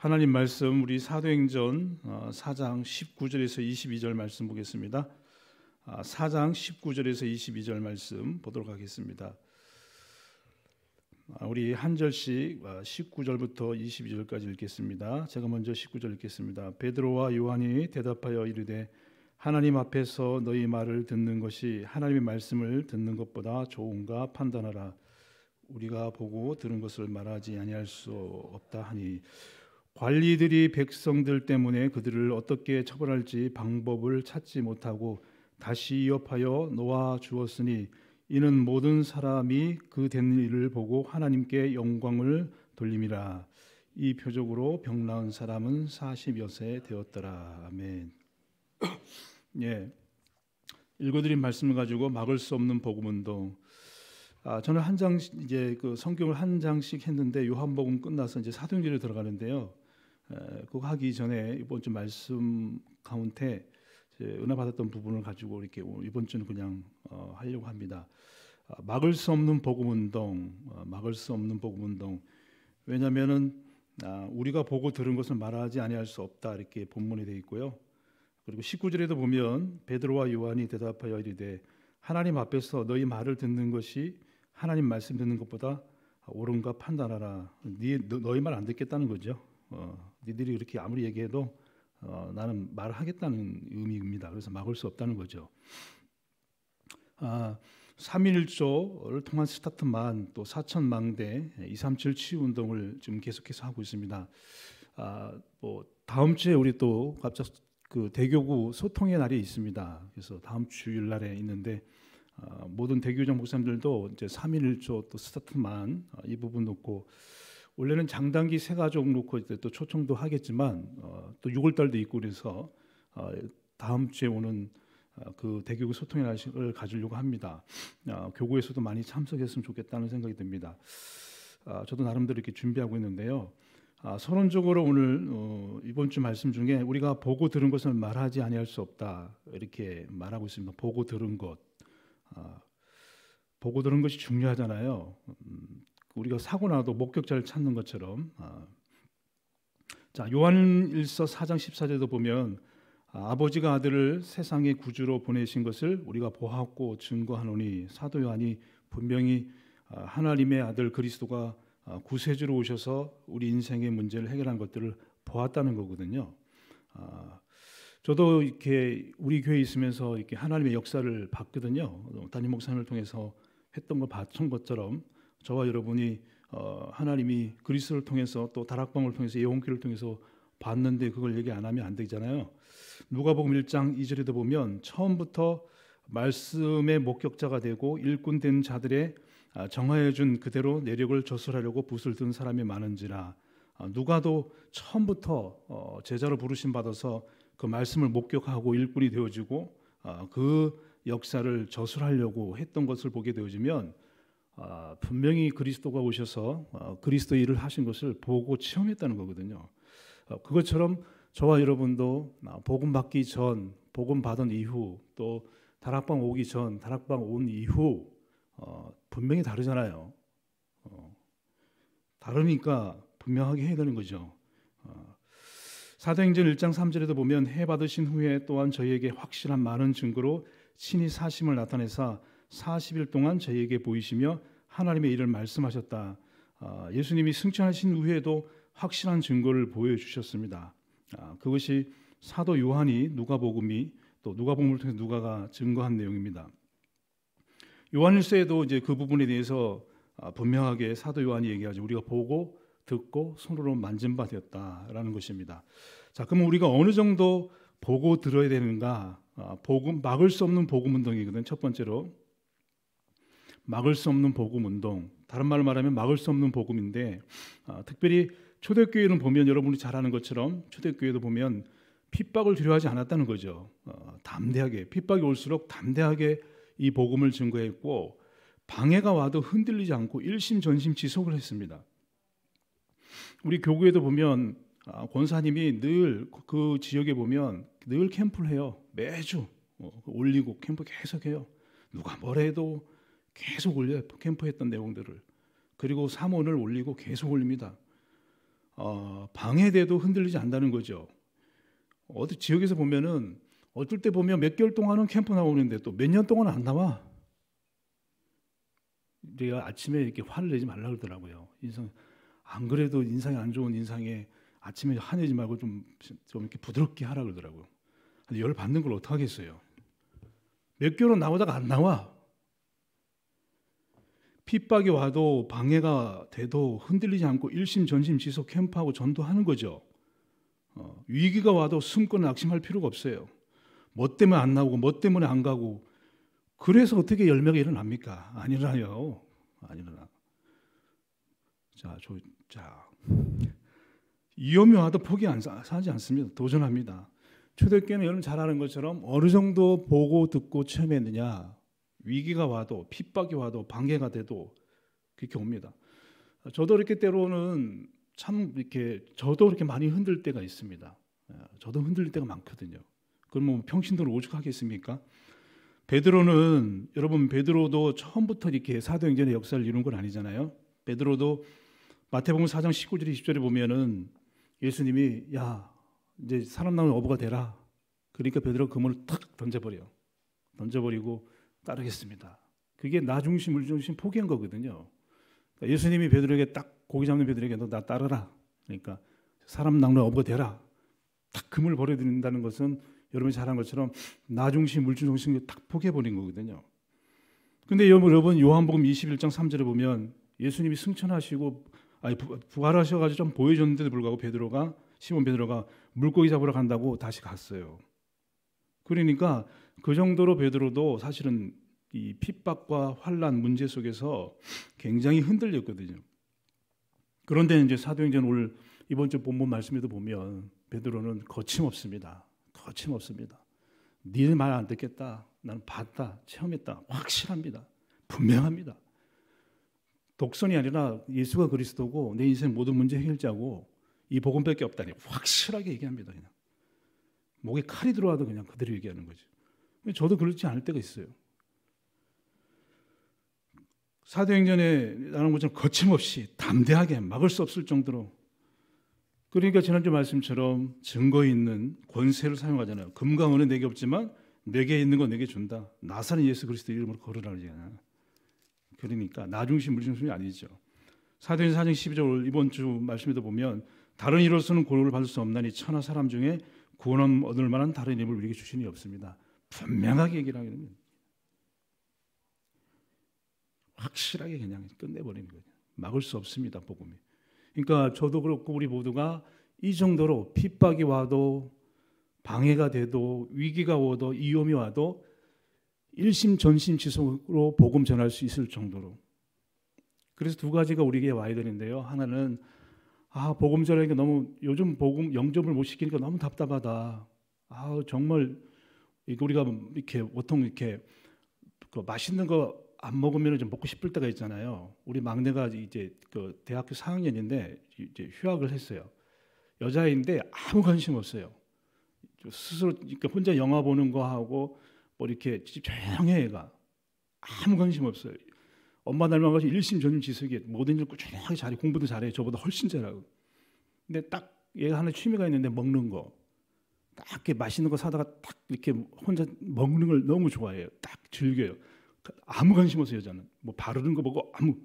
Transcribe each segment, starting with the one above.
하나님 말씀 우리 사도행전 4장 어, 19절에서 22절 말씀 보겠습니다. 4장 아, 19절에서 22절 말씀 보도록 하겠습니다. 아, 우리 한 절씩 19절부터 아, 22절까지 읽겠습니다. 제가 먼저 19절 읽겠습니다. 베드로와 요한이 대답하여 이르되 하나님 앞에서 너희 말을 듣는 것이 하나님의 말씀을 듣는 것보다 좋은가 판단하라. 우리가 보고 들은 것을 말하지 아니할 수 없다 하니 관리들이 백성들 때문에 그들을 어떻게 처벌할지 방법을 찾지 못하고 다시 위협하여 놓아 주었으니 이는 모든 사람이 그 된 일을 보고 하나님께 영광을 돌림이라 이 표적으로 병 나은 사람은 40여세 되었더라 아멘. 예. 읽어드린 말씀을 가지고 막을 수 없는 복음 운동. 아, 저는 한장 이제 그 성경을 한 장씩 했는데 요한복음 끝나서 이제 사도행전에 들어가는데요. 그거 하기 전에 이번 주 말씀 가운데 은혜 받았던 부분을 가지고 이렇게 이번 주는 그냥 어, 하려고 합니다. 아, 막을 수 없는 복음 운동, 어, 막을 수 없는 복음 운동. 왜냐하면은 아, 우리가 보고 들은 것을 말하지 아니할 수 없다 이렇게 본문에 돼 있고요. 그리고 19절에도 보면 베드로와 요한이 대답하여 이르되 하나님 앞에서 너희 말을 듣는 것이 하나님 말씀 듣는 것보다 옳은가 판단하라. 네, 너희 말 안 듣겠다는 거죠. 어, 니들이 그렇게 아무리 얘기해도 어, 나는 말을 하겠다는 의미입니다. 그래서 막을 수 없다는 거죠. 아, 3.1조를 통한 스타트만 또 4천망대 237치운동을 예, 지금 계속해서 하고 있습니다. 아, 뭐 다음 주에 우리 또갑자그 대교구 소통의 날이 있습니다. 그래서 다음 주일 날에 있는데 아, 모든 대교정 목사님들도 이제 3.1조 또 스타트만 어, 이 부분 놓고 원래는 장단기 세 가족 놓고 이제 또 초청도 하겠지만 어, 또 6월 달도 있고 그래서 어, 다음 주에 오는 어, 그 대교구 소통의 날씨를 가지려고 합니다. 어, 교구에서도 많이 참석했으면 좋겠다는 생각이 듭니다. 아, 저도 나름대로 이렇게 준비하고 있는데요. 아, 서론적으로 오늘 어, 이번 주 말씀 중에 우리가 보고 들은 것을 말하지 아니할 수 없다 이렇게 말하고 있습니다. 보고 들은 것, 아, 보고 들은 것이 중요하잖아요. 음, 우리가 사고 나도 목격자를 찾는 것처럼 아. 자 요한일서 4장 14절도 보면 아, 버지가 아들을 세상의 구주로 보내신 것을 우리가 보았고 증거하노니 사도 요한이 분명히 아, 하나님의 아들 그리스도가 아, 구세주로 오셔서 우리 인생의 문제를 해결한 것들을 보았다는 거거든요. 저도 이렇게 우리 교회에 있으면서 이렇게 하나님의 역사를 봤거든요. 담임 목사님을 통해서 했던 거 봤던 것처럼 저와 여러분이 어, 하나님이 그리스도를 통해서 또 다락방을 통해서 예언기를 통해서 봤는데 그걸 얘기 안 하면 안 되잖아요. 누가복음 1장 2절에도 보면 처음부터 말씀의 목격자가 되고 일꾼된 자들의 아, 정하여 준 그대로 내력을 저술하려고 붓을 든 사람이 많은지라 아, 누가도 처음부터 어, 제자로 부르심 받아서 그 말씀을 목격하고 일꾼이 되어지고 아, 그 역사를 저술하려고 했던 것을 보게 되어지면 아, 분명히 그리스도가 오셔서 어, 그리스도의 일을 하신 것을 보고 체험했다는 거거든요. 어, 그것처럼 저와 여러분도 아, 복음 받기 전, 복음 받은 이후, 또 다락방 오기 전, 다락방 온 이후 어, 분명히 다르잖아요. 다르니까 분명하게 해야 되는 거죠. 사도행전 1장 3절에도 보면 해 받으신 후에 또한 저희에게 확실한 많은 증거로 친히 사심을 나타내사 40일 동안 저희에게 보이시며 하나님의 일을 말씀하셨다. 아, 예수님이 승천하신 후에도 확실한 증거를 보여주셨습니다. 아, 그것이 사도 요한이 누가복음이 또 누가복음을 통해 누가가 증거한 내용입니다. 요한일서에도 이제 그 부분에 대해서 아, 분명하게 사도 요한이 얘기하죠. 우리가 보고 듣고 손으로 만진 바 되었다라는 것입니다. 자, 그러면 우리가 어느 정도 보고 들어야 되는가? 복음 막을 수 없는 복음 운동이거든. 요첫 번째로 막을 수 없는 복음 운동, 다른 말로 말하면 막을 수 없는 복음인데 아, 특별히 초대교회는 보면 여러분이 잘 아는 것처럼 초대교회도 보면 핍박을 두려워하지 않았다는 거죠. 어, 담대하게 핍박이 올수록 담대하게 이 복음을 증거했고 방해가 와도 흔들리지 않고 일심전심 지속을 했습니다. 우리 교구에도 보면 아, 권사님이 늘 그 지역에 보면 늘 캠프를 해요. 매주 어, 올리고 캠프 계속해요. 누가 뭐래도 계속 올려요. 캠프했던 내용들을. 그리고 삼원을 올리고 계속 올립니다. 어, 방해돼도 흔들리지 않는다는 거죠. 어디 지역에서 보면은 어쩔 때 보면 몇 개월 동안은 캠프 나오는데 또 몇 년 동안 안 나와. 내가 아침에 이렇게 화를 내지 말라 그러더라고요. 인상 안 그래도 인상이 안 좋은 인상에 아침에 화내지 말고 좀 좀 이렇게 부드럽게 하라 그러더라고요. 열 받는 걸 어떻게 하겠어요? 몇 개월은 나오다가 안 나와. 핍박이 와도 방해가 돼도 흔들리지 않고 일심전심 지속 캠프하고 전도하는 거죠. 어, 위기가 와도 숨거나 낙심할 필요가 없어요. 뭐 때문에 안 나오고 뭐 때문에 안 가고 그래서 어떻게 열매가 일어납니까? 아니어요안일어 자, 저, 자. 위험요하다 포기 안 사, 하지 않습니다. 도전합니다. 초대교회는 여러분 잘 아는 것처럼 어느 정도 보고 듣고 체험했느냐 위기가 와도 핍박이 와도 방해가 돼도 그렇게 옵니다. 저도 이렇게 때로는 참 이렇게 저도 이렇게 많이 흔들 때가 있습니다. 예, 저도 흔들 때가 많거든요. 그럼 뭐 평신도를 오죽하겠습니까? 베드로는 여러분 베드로도 처음부터 이렇게 사도행전의 역사를 이룬 건 아니잖아요. 베드로도 마태복음 4장 19절 20절에 보면은 예수님이 야 이제 사람 나는 어부가 되라. 그러니까 베드로 그물을 탁 던져버려. 던져버리고 따르겠습니다. 그게 나 중심, 물 중심 포기한 거거든요. 그러니까 예수님이 베드로에게 딱 고기 잡는 베드로에게 너 나 따르라. 그러니까 사람 낙로 업어 대라. 딱 금을 버려드린다는 것은 여러분이 잘한 것처럼 나 중심, 물질 중심을 딱 포기해버린 거거든요. 근데 여러분 요한복음 21장 3절에 보면 예수님이 승천하시고 아니 부활하셔가지고 좀 보여줬는데도 불구하고 베드로가 시몬 베드로가 물고기 잡으러 간다고 다시 갔어요. 그러니까 그 정도로 베드로도 사실은 이 핍박과 환란 문제 속에서 굉장히 흔들렸거든요. 그런데 이제 사도행전 오늘 이번 주 본문 말씀에도 보면 베드로는 거침없습니다. 거침없습니다. 니네 말 안 듣겠다. 나는 봤다. 체험했다. 확실합니다. 분명합니다. 독선이 아니라 예수가 그리스도고 내 인생 모든 문제 해결자고 이 복음밖에 없다니 확실하게 얘기합니다. 그냥 목에 칼이 들어와도 그냥 그대로 얘기하는 거죠. 저도 그렇지 않을 때가 있어요. 사도행전에 나는 것처럼 거침없이 담대하게 막을 수 없을 정도로 그러니까 지난주 말씀처럼 증거 있는 권세를 사용하잖아요. 금과 은은 내게 없지만 내게 있는 거 내게 준다. 나사는 예수 그리스도 이름으로 걸으라 그러잖아 그러니까 나 중심 물 중심이 아니죠. 사도행전 장 12절 이번 주 말씀에도 보면 다른 이로서는 고를 받을 수 없나니 천하 사람 중에 구원 얻을 만한 다른 이름을 우리에게 주신이 없습니다. 분명하게 얘기를 하게 되면 확실하게 그냥 끝내버리는 거죠. 막을 수 없습니다, 복음이. 그러니까 저도 그렇고 우리 모두가 이 정도로 핍박이 와도 방해가 돼도 위기가 오도 위험이 와도 일심 전심 지속으로 복음 전할 수 있을 정도로. 그래서 두 가지가 우리에게 와야 되는데요. 하나는 아 복음 전하니까 너무 요즘 복음 영접을 못 시키니까 너무 답답하다. 아 정말 이게 우리가 이렇게 보통 이렇게 그 맛있는 거 안 먹으면 좀 먹고 싶을 때가 있잖아요. 우리 막내가 이제 그 대학교 4학년인데 이제 휴학을 했어요. 여자인데 아무 관심 없어요. 스스로 그러니까 혼자 영화 보는 거 하고 뭐 이렇게 조용해 애가 아무 관심 없어요. 엄마 닮아가지고 일심전심지석이 모든 일 꾸준하게 잘해 공부도 잘해 저보다 훨씬 잘하고 근데 딱 얘가 하나 취미가 있는데 먹는 거딱 이렇게 맛있는 거 사다가 딱 이렇게 혼자 먹는 걸 너무 좋아해요. 딱 즐겨요. 그 아무 관심 없어요, 여자는. 뭐 바르는 거 보고 아무.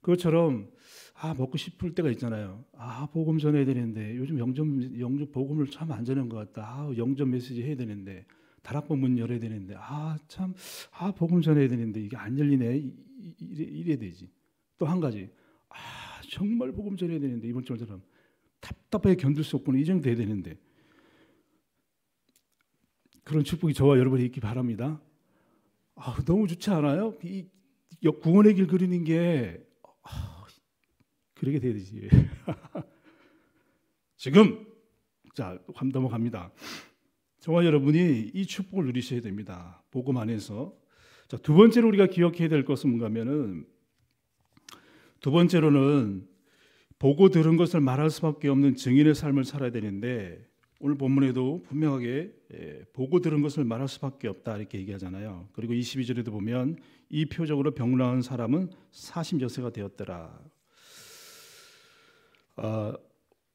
그것처럼 아 먹고 싶을 때가 있잖아요. 아 복음 전해야 되는데 요즘 영점 영접 복음을 참 안 전하는 것 같다. 아 영접 메시지 해야 되는데 다락방 문 열어야 되는데 아 참아 아, 복음 전해야 되는데 이게 안 열리네 이래, 이래 되지. 또 한 가지 아 정말 복음 전해야 되는데 이번 주처럼 답답하게 견딜 수 없구나 이 정도 돼야 되는데 그런 축복이 저와 여러분이 있기 바랍니다. 아, 너무 좋지 않아요? 이 구원의 길 그리는 게 아, 그러게 돼야 되지. 지금 자 넘어갑니다. 저와 여러분이 이 축복을 누리셔야 됩니다. 복음 안에서 자두 번째로 우리가 기억해야 될 것은 뭔가면은 두 번째로는 보고 들은 것을 말할 수밖에 없는 증인의 삶을 살아야 되는데 오늘 본문에도 분명하게 예, 보고 들은 것을 말할 수밖에 없다 이렇게 얘기하잖아요. 그리고 22절에도 보면 이 표적으로 병나은 사람은 40여세가 되었더라. 어,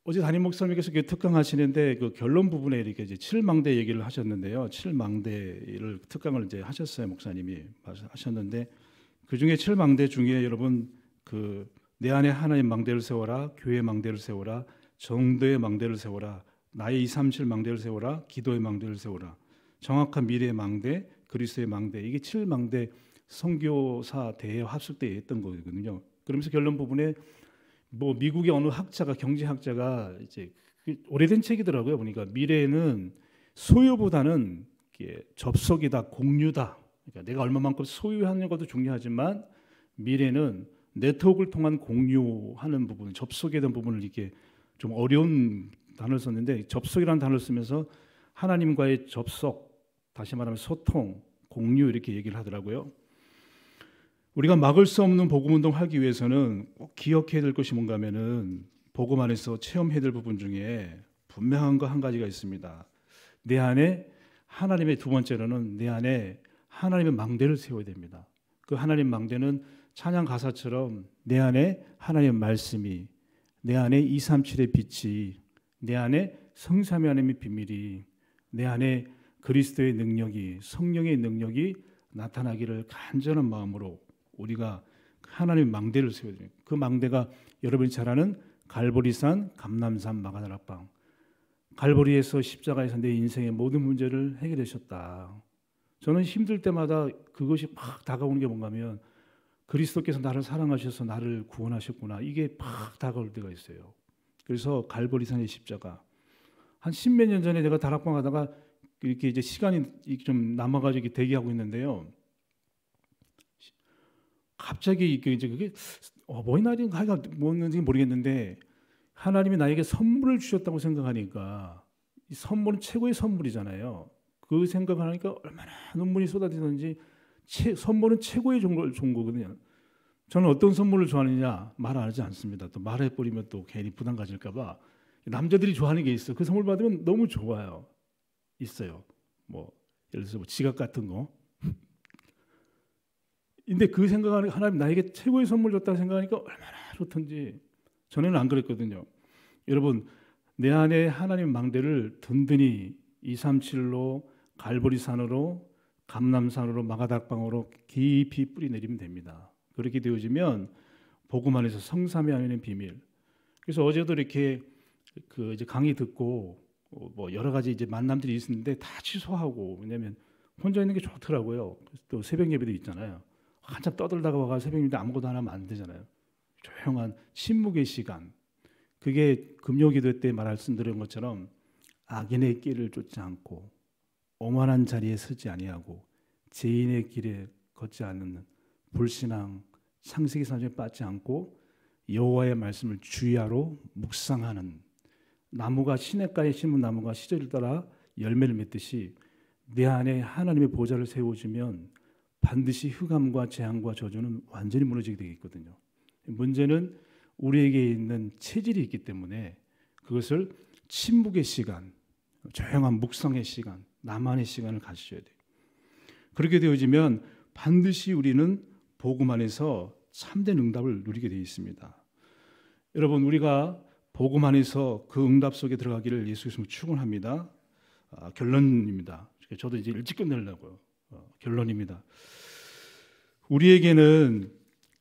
어제 담임 목사님께서 특강하시는데 그 결론 부분에 이렇게 이제 칠망대 얘기를 하셨는데요. 칠망대를 특강을 이제 하셨어요 목사님이 하셨는데 그 중에 칠망대 중에 여러분 그내 안에 하나님 망대를 세워라, 교회 망대를 세워라, 정도의 망대를 세워라, 나의 2, 3, 7 망대를 세워라, 기도의 망대를 세워라, 정확한 미래의 망대, 그리스의 망대 이게 칠 망대 선교사 대회 합숙 때에 했던 거거든요. 그러면서 결론 부분에 뭐 미국의 어느 학자가 경제학자가 이제 그 오래된 책이더라고요 보니까 미래에는 소유보다는 접속이다 공유다 그러니까 내가 얼마만큼 소유하는 것도 중요하지만 미래는 네트워크를 통한 공유하는 부분, 접속에 대한 부분을 이게 렇좀 어려운 단어를 썼는데 접속이라는 단어를 쓰면서 하나님과의 접속, 다시 말하면 소통, 공유 이렇게 얘기를 하더라고요. 우리가 막을 수 없는 복음 운동 하기 위해서는 꼭 기억해야 될 것이 뭔가 하면은 복음 안에서 체험해야 될 부분 중에 분명한 거 한 가지가 있습니다. 내 안에 하나님의 두 번째로는 내 안에 하나님의 망대를 세워야 됩니다. 그 하나님 망대는 찬양 가사처럼 내 안에 하나님의 말씀이 내 안에 237의 빛이 내 안에 성삼위 하나님의 비밀이 내 안에 그리스도의 능력이 성령의 능력이 나타나기를 간절한 마음으로 우리가 하나님의 망대를 세워야 돼요. 그 망대가 여러분이 잘 아는 갈보리산, 감남산, 마가다락방. 갈보리에서 십자가에서 내 인생의 모든 문제를 해결하셨다. 저는 힘들 때마다 그것이 막 다가오는 게 뭔가면 그리스도께서 나를 사랑하셔서 나를 구원하셨구나. 이게 팍 다가올 때가 있어요. 그래서 갈보리산의 십자가 한 십몇 년 전에 내가 다락방 가다가 이렇게 이제 시간이 좀 남아가지고 대기하고 있는데요. 갑자기 이게 이제 그게 어, 뭔 날인가 하여간 뭔지 모르겠는데 하나님이 나에게 선물을 주셨다고 생각하니까 이 선물은 최고의 선물이잖아요. 그 생각을 하니까 얼마나 눈물이 쏟아지는지 최, 선물은 최고의 종거 종고거든요. 저는 어떤 선물을 좋아하느냐 말 하지 않습니다. 또 말해버리면 또 괜히 부담 가질까봐 남자들이 좋아하는 게 있어. 그 선물 받으면 너무 좋아요. 있어요. 뭐 예를 들어서 뭐 지갑 같은 거. 근데 그 생각하는 하나님 나에게 최고의 선물 줬다 생각하니까 얼마나 좋던지 전에는 안 그랬거든요. 여러분 내 안에 하나님 망대를 든든히 237로 갈보리산으로 감남산으로 마가닥방으로 깊이 뿌리 내리면 됩니다. 그렇게 되어지면 복음 안에서 성삼위 안에는 비밀. 그래서 어제도 이렇게 그 이제 강의 듣고 어, 뭐 여러 가지 이제 만남들이 있었는데 다 취소하고 왜냐면 혼자 있는 게 좋더라고요. 또 새벽 예배도 있잖아요. 한참 떠들다가 와가 새벽 예배 아무것도 하면 안 되잖아요. 조용한 침묵의 시간. 그게 금요기도 때 말씀드린 것처럼 악인의 끼를 쫓지 않고 오만한 자리에 서지 아니하고 죄인의 길에 걷지 않는 불신앙 창세기 사전에 빠지 않고 여호와의 말씀을 주의하로 묵상하는 나무가 시냇가에 심은 나무가 시절을 따라 열매를 맺듯이 내 안에 하나님의 보좌를 세워주면 반드시 흑암과 재앙과 저주는 완전히 무너지게 되겠거든요. 문제는 우리에게 있는 체질이 있기 때문에 그것을 침묵의 시간, 조용한 묵상의 시간, 나만의 시간을 가지셔야 돼요. 그렇게 되어지면 반드시 우리는 복음 안에서 참된 응답을 누리게 되어 있습니다. 여러분 우리가 복음 안에서 그 응답 속에 들어가기를 예수께서 축원합니다. 아, 결론입니다. 저도 이제 일찍 끝내려고요. 어, 결론입니다. 우리에게는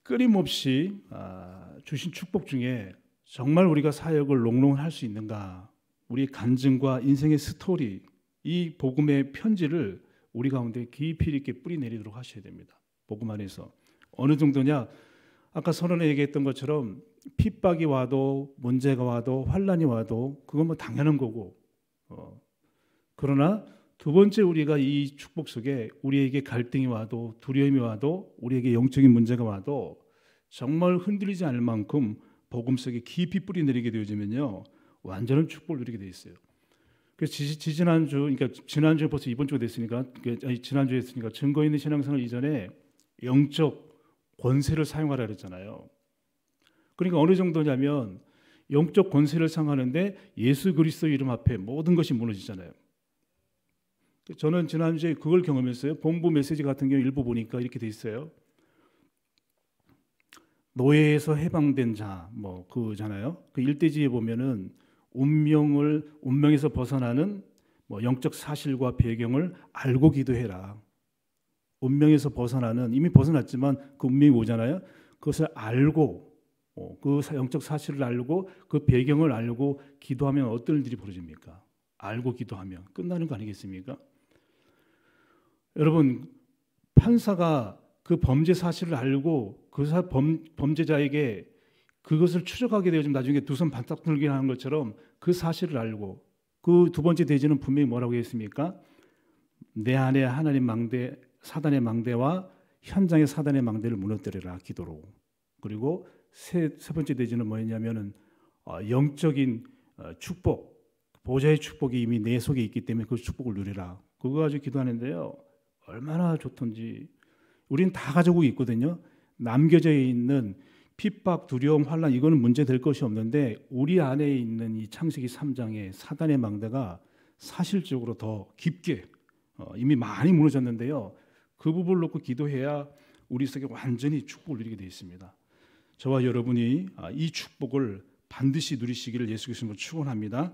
끊임없이 아, 주신 축복 중에 정말 우리가 사역을 롱롱 할 수 있는가? 우리 간증과 인생의 스토리 이 복음의 편지를 우리 가운데 깊이 있게 뿌리내리도록 하셔야 됩니다. 복음 안에서 어느 정도냐? 아까 선언에 얘기했던 것처럼 핍박이 와도 문제가 와도 환란이 와도 그건 뭐 당연한 거고 어. 그러나 두 번째 우리가 이 축복 속에 우리에게 갈등이 와도 두려움이 와도 우리에게 영적인 문제가 와도 정말 흔들리지 않을 만큼 복음 속에 깊이 뿌리 내리게 되어지면요 완전한 축복을 누리게 되어 있어요. 그래서 지, 지난주 그러니까 지난주 에 벌써 이번 주가 됐으니까 그, 아니 지난주에 했으니까 증거 있는 신앙생활 이전에 영적 권세를 사용하라 그랬잖아요. 그러니까 어느 정도냐면 영적 권세를 사용하는데 예수 그리스도 이름 앞에 모든 것이 무너지잖아요. 저는 지난주에 그걸 경험했어요. 본부 메시지 같은 경우 일부 보니까 이렇게 돼 있어요. 노예에서 해방된 자, 뭐 그잖아요. 그 일대지에 보면은 운명을 운명에서 벗어나는 뭐 영적 사실과 배경을 알고 기도해라. 운명에서 벗어나는 이미 벗어났지만 그 운명이 오잖아요. 그것을 알고 어, 그 영적 사실을 알고 그 배경을 알고 기도하면 어떤 일들이 벌어집니까? 알고 기도하면 끝나는 거 아니겠습니까? 여러분 판사가 그 범죄 사실을 알고 그 범, 범죄자에게 그것을 추적하게 되어 지금 나중에 두 손 반짝 들게 하는 것처럼 그 사실을 알고 그 두 번째 대지는 분명히 뭐라고 했습니까? 내 안에 하나님 망대 사단의 망대와 현장의 사단의 망대를 무너뜨려라 기도로 그리고 세, 세 번째 대지는 뭐였냐면은 어, 영적인 어, 축복 보좌의 축복이 이미 내 속에 있기 때문에 그 축복을 누리라 그거 가지고 기도하는데요 얼마나 좋던지 우린 다 가지고 있거든요 남겨져 있는 핍박, 두려움, 환란 이거는 문제 될 것이 없는데 우리 안에 있는 이 창세기 3장의 사단의 망대가 사실적으로 더 깊게 어, 이미 많이 무너졌는데요. 그 부분을 놓고 기도해야 우리 속에 완전히 축복을 누리게 되어 있습니다. 저와 여러분이 아, 이 축복을 반드시 누리시기를 예수 그리 축원합니다.